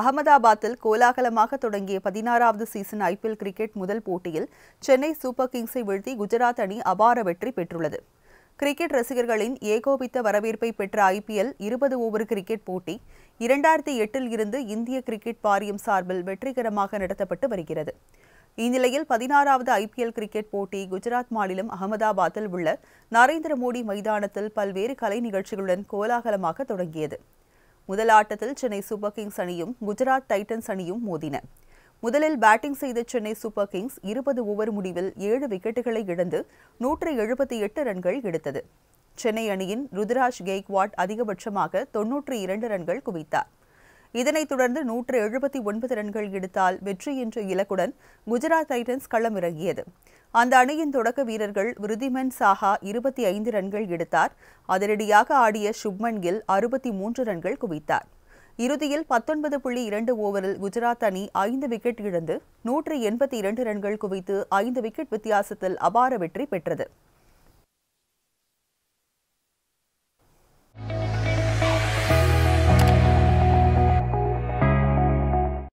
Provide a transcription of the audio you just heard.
அகமதாபாத்தில் கோலாகலமாக தொடங்கிய பதினாறாவது சீசன் ஐபிஎல் கிரிக்கெட் முதல் போட்டியில் சென்னை சூப்பர் கிங்ஸை வீழ்த்தி குஜராத் அணி அபார வெற்றி பெற்றுள்ளது கிரிக்கெட் ரசிகர்களின் ஏகோபித்த வரவேற்பை பெற்ற ஐபிஎல் இருபது ஓவர் கிரிக்கெட் போட்டி இரண்டாயிரத்தி எட்டில் இருந்து இந்திய கிரிக்கெட் வாரியம் சார்பில் வெற்றிகரமாக நடத்தப்பட்டு வருகிறது இந்நிலையில் பதினாறாவது ஐபிஎல் கிரிக்கெட் போட்டி குஜராத் மாநிலம் அகமதாபாத்தில் உள்ள நரேந்திர மோடி மைதானத்தில் பல்வேறு கலை நிகழ்ச்சிகளுடன் கோலாகலமாக தொடங்கியது முதலாட்டத்தில் சென்னை சூப்பர் கிங்ஸ் அணியும் குஜராத் டைட்டன்ஸ் அணியும் மோதின முதலில் பேட்டிங் செய்த சென்னை சூப்பர் கிங்ஸ் இருபது ஓவர் முடிவில் ஏழு விக்கெட்டுகளை இழந்து நூற்று எழுபத்தி எட்டு ரன்கள் எடுத்தது சென்னை அணியின் ருத்ராஜ் கெய்க்வாட் அதிகபட்சமாக தொன்னூற்றி இரண்டு ரன்கள் குவித்தார் இதனைத் தொடர்ந்து நூற்று எழுபத்தி ஒன்பது ரன்கள் எடுத்தால் வெற்றி என்ற இலக்குடன் குஜராத் டைட்டன்ஸ் களமிறங்கியது அந்த அணியின் தொடக்க வீரர்கள் விருதிமன் சாஹா இருபத்தி ஐந்து ரன்கள் எடுத்தார் அதிரடியாக ஆடிய சுப்மன் கில் அறுபத்தி மூன்று ரன்கள் குவித்தார் இறுதியில் பத்தொன்பது புள்ளி இரண்டு ஓவரில் குஜராத் அணி ஐந்து விக்கெட் இழந்து நூற்று எண்பத்தி இரண்டு ரன்கள் குவித்து ஐந்து விக்கெட் வித்தியாசத்தில் அபார வெற்றி பெற்றது